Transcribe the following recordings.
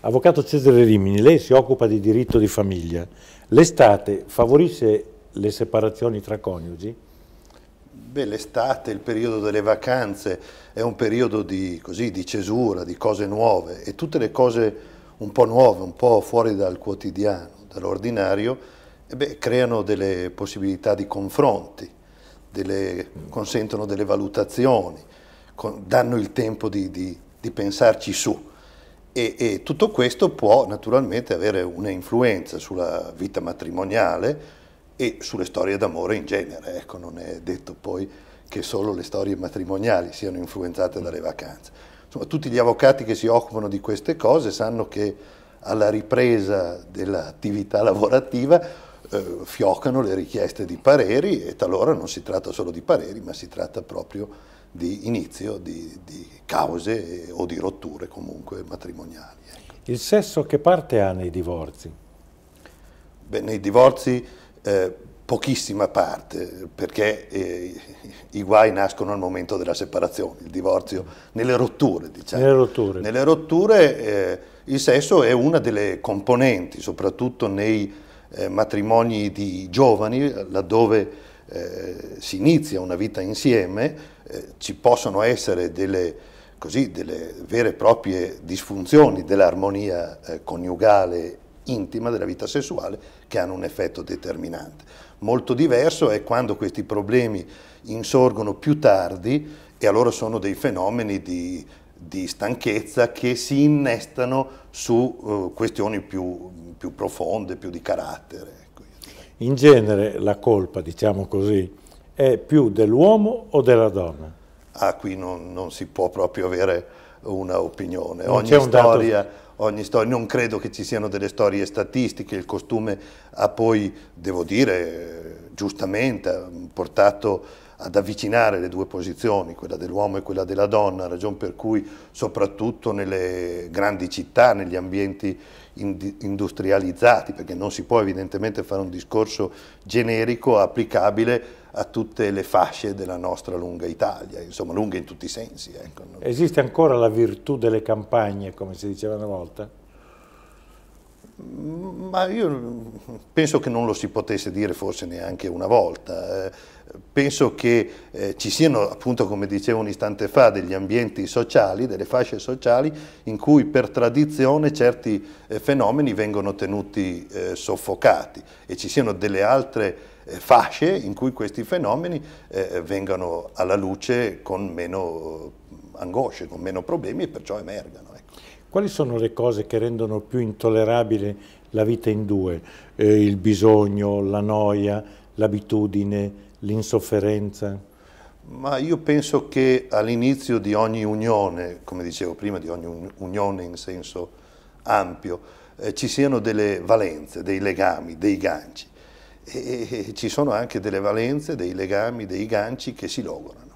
Avvocato Cesare Rimini, lei si occupa di diritto di famiglia. L'estate favorisce le separazioni tra coniugi? Beh, l'estate, il periodo delle vacanze, è un periodo di, così, di cesura, di cose nuove e tutte le cose un po' nuove, un po' fuori dal quotidiano, dall'ordinario, eh creano delle possibilità di confronti, delle, consentono delle valutazioni, con, danno il tempo di, di, di pensarci su. E, e, tutto questo può naturalmente avere un'influenza sulla vita matrimoniale e sulle storie d'amore in genere. Ecco, non è detto poi che solo le storie matrimoniali siano influenzate dalle vacanze. Insomma, tutti gli avvocati che si occupano di queste cose sanno che alla ripresa dell'attività lavorativa eh, fioccano le richieste di pareri e talora non si tratta solo di pareri, ma si tratta proprio di di inizio di, di cause o di rotture comunque matrimoniali. Ecco. Il sesso che parte ha nei divorzi? Beh, nei divorzi eh, pochissima parte, perché eh, i guai nascono al momento della separazione, il divorzio, nelle rotture diciamo. Nelle rotture. Nelle rotture eh, il sesso è una delle componenti, soprattutto nei eh, matrimoni di giovani, laddove eh, si inizia una vita insieme, eh, ci possono essere delle, così, delle, vere e proprie disfunzioni dell'armonia eh, coniugale intima della vita sessuale che hanno un effetto determinante. Molto diverso è quando questi problemi insorgono più tardi e allora sono dei fenomeni di, di stanchezza che si innestano su eh, questioni più, più profonde, più di carattere. In genere la colpa, diciamo così, è più dell'uomo o della donna? Ah, qui non, non si può proprio avere un'opinione. Ogni un storia... Dato ogni storia, non credo che ci siano delle storie statistiche, il costume ha poi, devo dire, giustamente mm, portato ad avvicinare le due posizioni, quella dell'uomo e quella della donna, ragion per cui soprattutto nelle grandi città, negli ambienti industrializzati, perché non si può evidentemente fare un discorso generico applicabile a tutte le fasce della nostra lunga Italia, insomma lunga in tutti i sensi. Ecco. Esiste ancora la virtù delle campagne, come si diceva una volta? Mm, ma io penso che non lo si potesse dire forse neanche una volta. Eh. Penso che eh, ci siano, appunto come dicevo un istante fa, degli ambienti sociali, delle fasce sociali in cui per tradizione certi eh, fenomeni vengono tenuti soffocati e ci siano delle altre eh, fasce in cui questi fenomeni eh, vengano alla luce con meno eh, angosce, con meno problemi e perciò emergano. Ecco. Quali sono le cose che rendono più intollerabile la vita in due? Eh, il bisogno, la noia, l'abitudine, l'insofferenza? Ma io penso che all'inizio di ogni unione, come dicevo prima, di ogni unione in senso ampio, eh, ci siano delle valenze, dei legami, dei ganci e ci sono anche delle valenze, dei legami, dei ganci che si logorano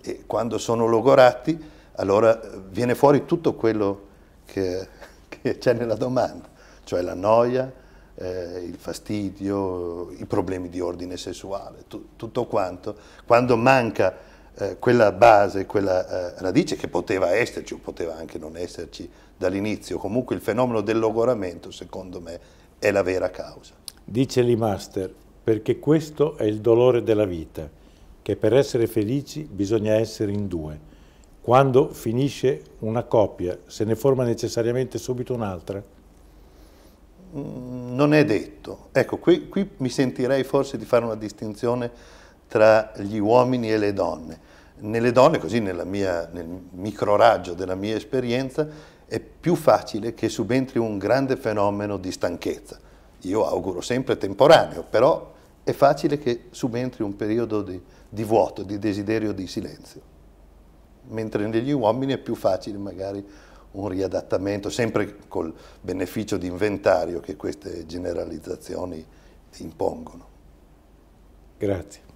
e quando sono logorati allora eh, viene fuori tutto quello che, che c'è nella domanda, cioè la noia, eh, il fastidio, i problemi di ordine sessuale, tu, tutto quanto. Quando manca eh, quella base, quella eh, radice che poteva esserci o poteva anche non esserci dall'inizio, comunque il fenomeno del logoramento secondo me è la vera causa. Dice l'Imaster, perché questo è il dolore della vita, che per essere felici bisogna essere in due. Quando finisce una coppia, se ne forma necessariamente subito un'altra? Mm, non è detto. Ecco, qui, qui mi sentirei forse di fare una distinzione tra gli uomini e le donne. Nelle donne, così mia, nel raggio della mia esperienza, è più facile che subentri un grande fenomeno di stanchezza io auguro sempre temporaneo, però è facile che subentri un periodo di, di vuoto, di desiderio di silenzio, mentre negli uomini è più facile magari un riadattamento, sempre col beneficio di inventario che queste generalizzazioni impongono. Grazie.